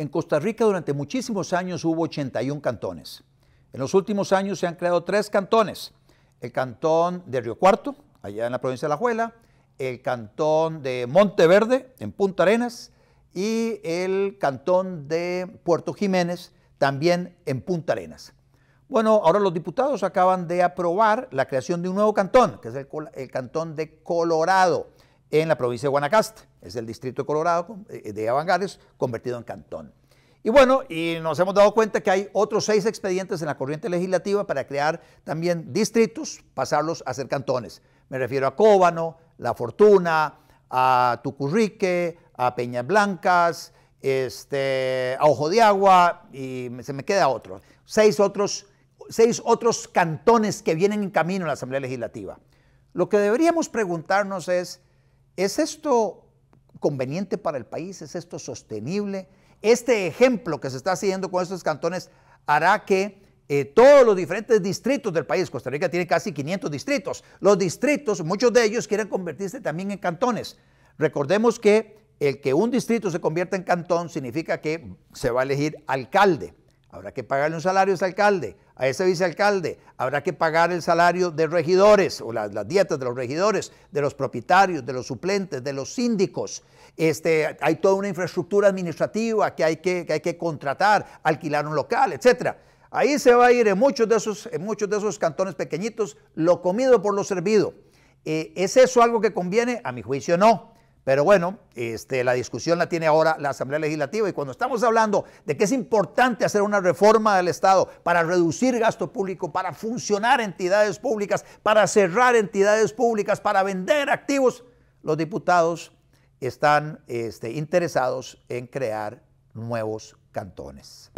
En Costa Rica durante muchísimos años hubo 81 cantones. En los últimos años se han creado tres cantones. El cantón de Río Cuarto, allá en la provincia de La Juela, el cantón de Monteverde, en Punta Arenas, y el cantón de Puerto Jiménez, también en Punta Arenas. Bueno, ahora los diputados acaban de aprobar la creación de un nuevo cantón, que es el, el cantón de Colorado, en la provincia de Guanacaste. Es el distrito de Colorado eh, eh, de Avangares convertido en cantón. Y bueno, y nos hemos dado cuenta que hay otros seis expedientes en la corriente legislativa para crear también distritos, pasarlos a ser cantones. Me refiero a Cóbano, La Fortuna, a Tucurrique, a Peñas Blancas, este, a Ojo de Agua y se me queda otro. Seis otros, seis otros cantones que vienen en camino en la Asamblea Legislativa. Lo que deberíamos preguntarnos es, ¿es esto conveniente para el país? ¿Es esto sostenible? Este ejemplo que se está haciendo con estos cantones hará que eh, todos los diferentes distritos del país, Costa Rica tiene casi 500 distritos, los distritos, muchos de ellos quieren convertirse también en cantones. Recordemos que el que un distrito se convierta en cantón significa que se va a elegir alcalde. Habrá que pagarle un salario a ese alcalde, a ese vicealcalde. Habrá que pagar el salario de regidores o las, dietas de los regidores, de los propietarios, de los suplentes, de los síndicos. Este, hay toda una infraestructura administrativa que hay que, contratar, alquilar un local, etcétera. Ahí se va a ir en muchos de esos, muchos de esos cantones pequeñitos lo comido por lo servido. Eh, ¿Es eso algo que conviene? A mi juicio no. Pero bueno, este, la discusión la tiene ahora la Asamblea Legislativa y cuando estamos hablando de que es importante hacer una reforma del Estado para reducir gasto público, para funcionar entidades públicas, para cerrar entidades públicas, para vender activos, los diputados están este, interesados en crear nuevos cantones.